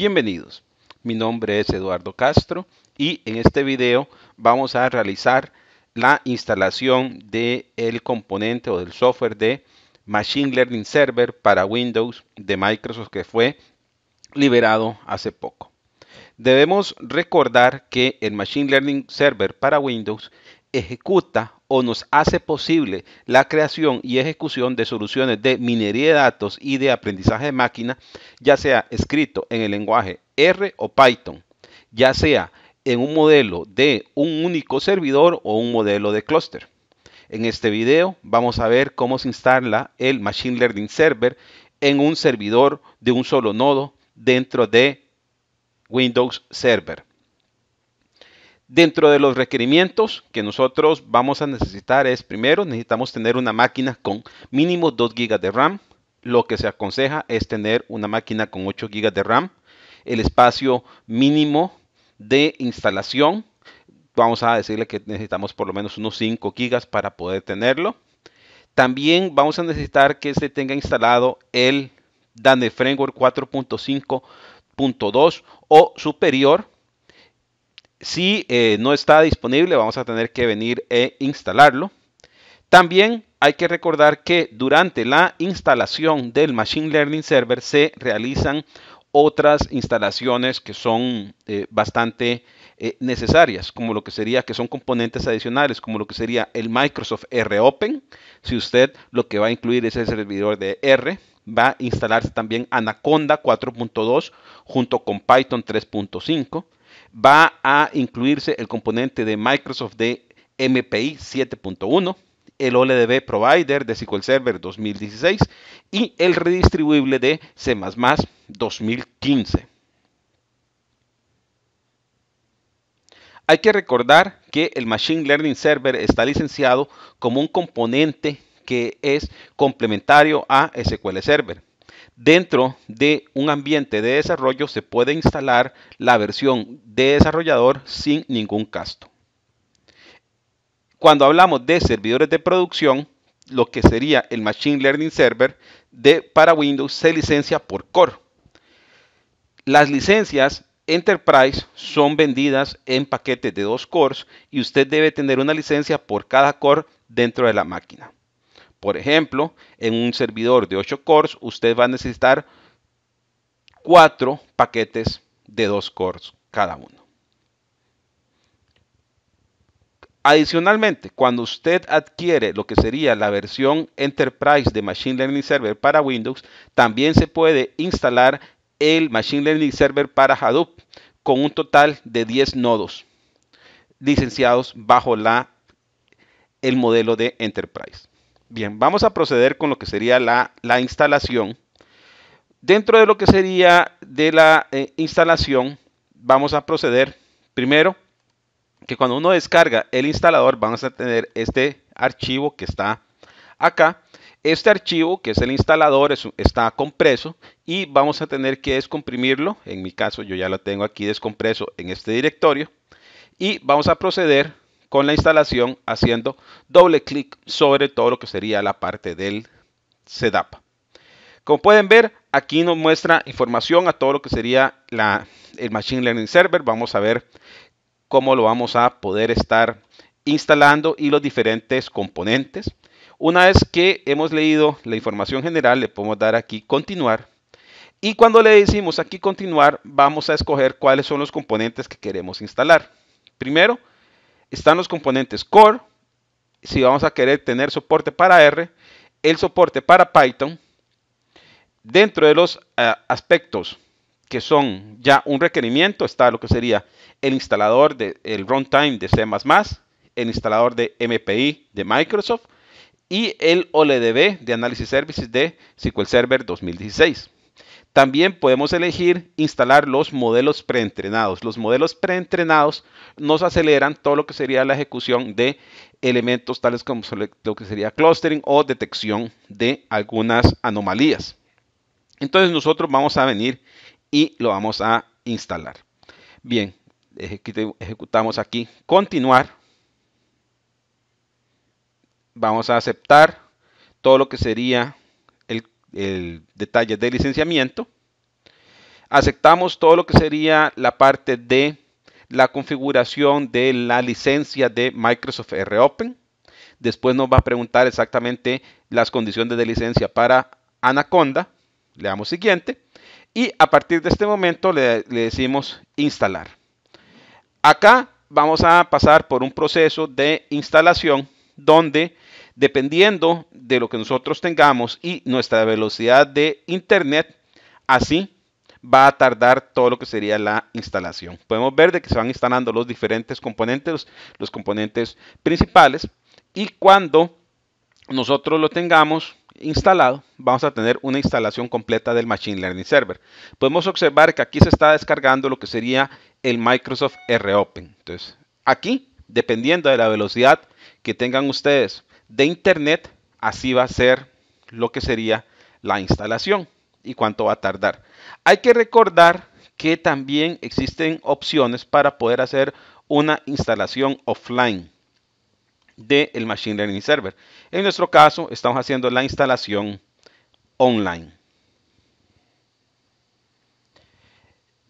Bienvenidos, mi nombre es Eduardo Castro y en este video vamos a realizar la instalación del componente o del software de Machine Learning Server para Windows de Microsoft que fue liberado hace poco. Debemos recordar que el Machine Learning Server para Windows ejecuta o nos hace posible la creación y ejecución de soluciones de minería de datos y de aprendizaje de máquina, ya sea escrito en el lenguaje R o Python, ya sea en un modelo de un único servidor o un modelo de clúster. En este video vamos a ver cómo se instala el Machine Learning Server en un servidor de un solo nodo dentro de Windows Server. Dentro de los requerimientos que nosotros vamos a necesitar es, primero, necesitamos tener una máquina con mínimo 2 GB de RAM. Lo que se aconseja es tener una máquina con 8 GB de RAM. El espacio mínimo de instalación, vamos a decirle que necesitamos por lo menos unos 5 GB para poder tenerlo. También vamos a necesitar que se tenga instalado el Dane Framework 4.5.2 o superior si eh, no está disponible, vamos a tener que venir e instalarlo. También hay que recordar que durante la instalación del Machine Learning Server se realizan otras instalaciones que son eh, bastante eh, necesarias, como lo que sería, que son componentes adicionales, como lo que sería el Microsoft R Open. Si usted lo que va a incluir es el servidor de R, va a instalarse también Anaconda 4.2 junto con Python 3.5 va a incluirse el componente de Microsoft de MPI 7.1 el OLDB Provider de SQL Server 2016 y el redistribuible de C 2015. Hay que recordar que el Machine Learning Server está licenciado como un componente que es complementario a SQL Server. Dentro de un ambiente de desarrollo se puede instalar la versión de desarrollador sin ningún gasto. Cuando hablamos de servidores de producción, lo que sería el Machine Learning Server de, para Windows se licencia por Core. Las licencias Enterprise son vendidas en paquetes de dos cores y usted debe tener una licencia por cada core dentro de la máquina. Por ejemplo, en un servidor de 8 cores, usted va a necesitar 4 paquetes de 2 cores cada uno. Adicionalmente, cuando usted adquiere lo que sería la versión Enterprise de Machine Learning Server para Windows, también se puede instalar el Machine Learning Server para Hadoop con un total de 10 nodos licenciados bajo el modelo de Enterprise. Bien, vamos a proceder con lo que sería la, instalación. Dentro de lo que sería de la eh, instalación, vamos a proceder primero que cuando uno descarga el instalador, vamos a tener este archivo que está acá. Este archivo, que es el instalador, está compreso y vamos a tener que descomprimirlo. En mi caso, yo ya lo tengo aquí descompreso en este directorio. Y vamos a proceder con la instalación haciendo doble clic sobre todo lo que sería la parte del setup. Como pueden ver, aquí nos muestra información a todo lo que sería la, el Machine Learning Server. Vamos a ver cómo lo vamos a poder estar instalando y los diferentes componentes. Una vez que hemos leído la información general, le podemos dar aquí continuar. Y cuando le decimos aquí continuar, vamos a escoger cuáles son los componentes que queremos instalar. Primero, están los componentes core, si vamos a querer tener soporte para R, el soporte para Python, dentro de los eh, aspectos que son ya un requerimiento, está lo que sería el instalador del de, runtime de C++, el instalador de MPI de Microsoft y el OLDB de Análisis Services de SQL Server 2016. También podemos elegir instalar los modelos preentrenados. Los modelos preentrenados nos aceleran todo lo que sería la ejecución de elementos tales como lo que sería clustering o detección de algunas anomalías. Entonces nosotros vamos a venir y lo vamos a instalar. Bien, ejecutamos aquí continuar. Vamos a aceptar todo lo que sería el detalle de licenciamiento. Aceptamos todo lo que sería la parte de la configuración de la licencia de Microsoft Open Después nos va a preguntar exactamente las condiciones de licencia para Anaconda. Le damos siguiente. Y a partir de este momento le, le decimos instalar. Acá vamos a pasar por un proceso de instalación donde dependiendo de lo que nosotros tengamos y nuestra velocidad de internet, así va a tardar todo lo que sería la instalación. Podemos ver de que se van instalando los diferentes componentes, los, componentes principales y cuando nosotros lo tengamos instalado, vamos a tener una instalación completa del Machine Learning Server. Podemos observar que aquí se está descargando lo que sería el Microsoft R Open. Entonces, aquí, dependiendo de la velocidad que tengan ustedes de internet, así va a ser lo que sería la instalación y cuánto va a tardar. Hay que recordar que también existen opciones para poder hacer una instalación offline del Machine Learning Server. En nuestro caso, estamos haciendo la instalación online.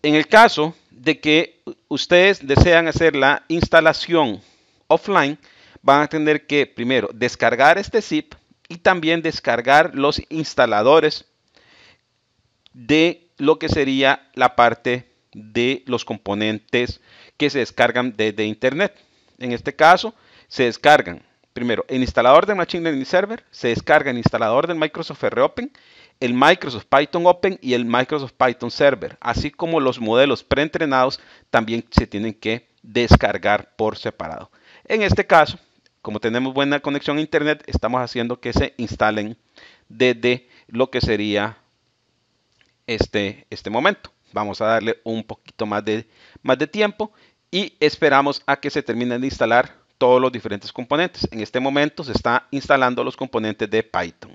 En el caso de que ustedes desean hacer la instalación offline, van a tener que primero descargar este zip y también descargar los instaladores de lo que sería la parte de los componentes que se descargan desde internet. En este caso, se descargan primero el instalador de Machine Learning Server, se descarga el instalador del Microsoft Open, el Microsoft Python Open y el Microsoft Python Server, así como los modelos preentrenados también se tienen que descargar por separado. En este caso, como tenemos buena conexión a internet, estamos haciendo que se instalen desde lo que sería este, este momento. Vamos a darle un poquito más de, más de tiempo y esperamos a que se terminen de instalar todos los diferentes componentes. En este momento se está instalando los componentes de Python.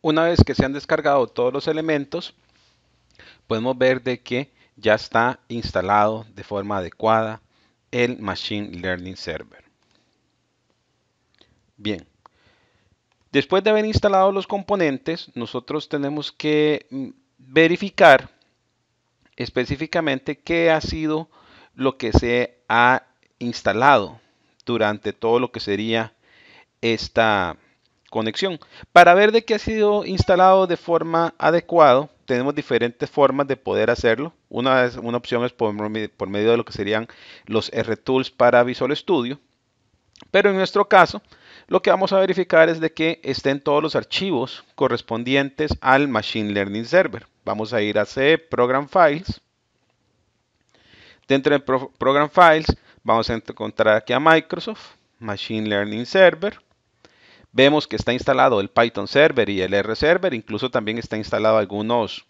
Una vez que se han descargado todos los elementos, podemos ver de que ya está instalado de forma adecuada el Machine Learning Server. Bien, después de haber instalado los componentes, nosotros tenemos que mm, verificar específicamente qué ha sido lo que se ha instalado durante todo lo que sería esta, conexión. Para ver de que ha sido instalado de forma adecuada, tenemos diferentes formas de poder hacerlo. Una, vez una opción es por, medio de lo que serían los r tools para Visual Studio. Pero en nuestro caso, lo que vamos a verificar es de que estén todos los archivos correspondientes al Machine Learning Server. Vamos a ir a C, Program Files. Dentro de Program Files, vamos a encontrar aquí a Microsoft, Machine Learning Server. Vemos que está instalado el Python Server y el R Server, incluso también está instalado algunos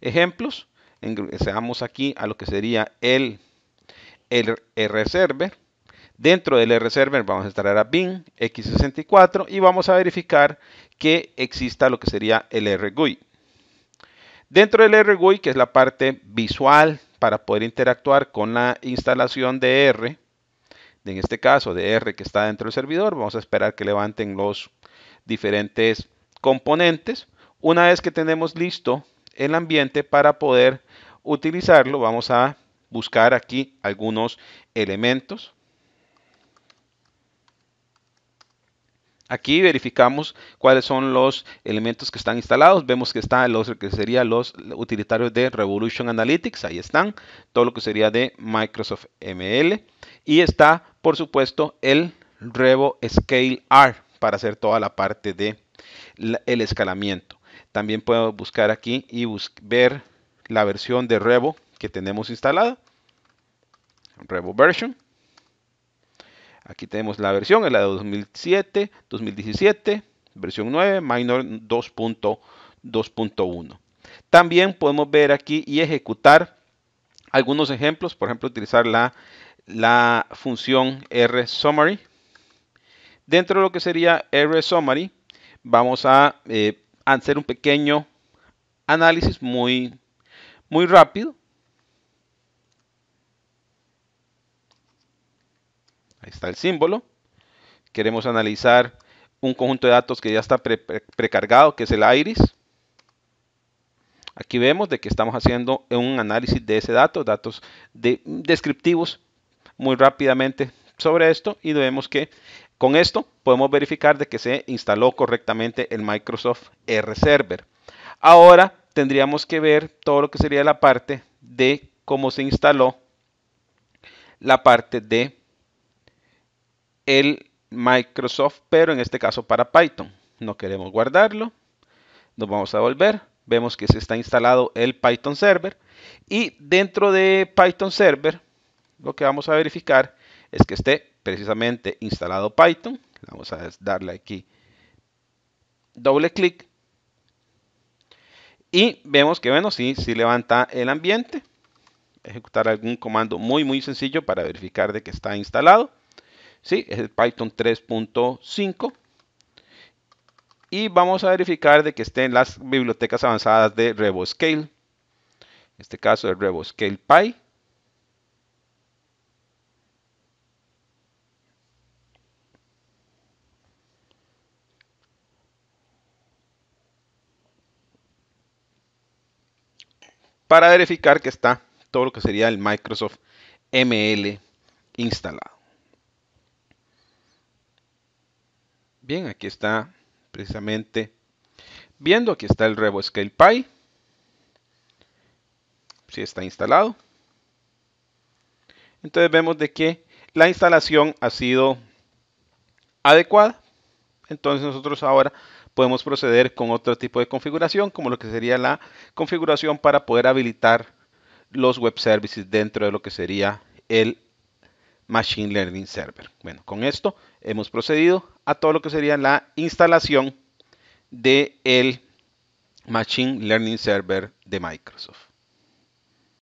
ejemplos. Ingresamos aquí a lo que sería el, el R Server. Dentro del R Server vamos a instalar a bin x64 y vamos a verificar que exista lo que sería el R GUI. Dentro del R GUI, que es la parte visual para poder interactuar con la instalación de R, en este caso de R que está dentro del servidor, vamos a esperar que levanten los diferentes componentes. Una vez que tenemos listo el ambiente para poder utilizarlo, vamos a buscar aquí algunos elementos. Aquí verificamos cuáles son los elementos que están instalados. Vemos que están los que serían los utilitarios de Revolution Analytics. Ahí están. Todo lo que sería de Microsoft ML. Y está, por supuesto, el Revo Scale R para hacer toda la parte de el escalamiento. También puedo buscar aquí y ver la versión de Revo que tenemos instalada. Revo version. Aquí tenemos la versión, es la de 2007, 2017, versión 9, minor 2.2.1. También podemos ver aquí y ejecutar algunos ejemplos, por ejemplo, utilizar la, función rSummary. Dentro de lo que sería rSummary, vamos a eh, hacer un pequeño análisis muy, muy rápido Ahí está el símbolo. Queremos analizar un conjunto de datos que ya está precargado, que es el iris. Aquí vemos de que estamos haciendo un análisis de ese dato, datos de, descriptivos muy rápidamente sobre esto y vemos que con esto podemos verificar de que se instaló correctamente el Microsoft R Server. Ahora tendríamos que ver todo lo que sería la parte de cómo se instaló la parte de el Microsoft, pero en este caso para Python. No queremos guardarlo. Nos vamos a volver. Vemos que se está instalado el Python Server. Y dentro de Python Server, lo que vamos a verificar es que esté precisamente instalado Python. Vamos a darle aquí doble clic. Y vemos que, bueno, si sí levanta el ambiente. Ejecutar algún comando muy, muy sencillo para verificar de que está instalado. Sí, es el Python 3.5. Y vamos a verificar de que estén las bibliotecas avanzadas de RevoScale. En este caso es RevoScale Py. para verificar que está todo lo que sería el Microsoft ML instalado. Bien, aquí está precisamente viendo, aquí está el Revo Scale Si está instalado. Entonces vemos de que la instalación ha sido adecuada. Entonces nosotros ahora podemos proceder con otro tipo de configuración, como lo que sería la configuración para poder habilitar los web services dentro de lo que sería el Machine Learning Server. Bueno, con esto hemos procedido a todo lo que sería la instalación del Machine Learning Server de Microsoft.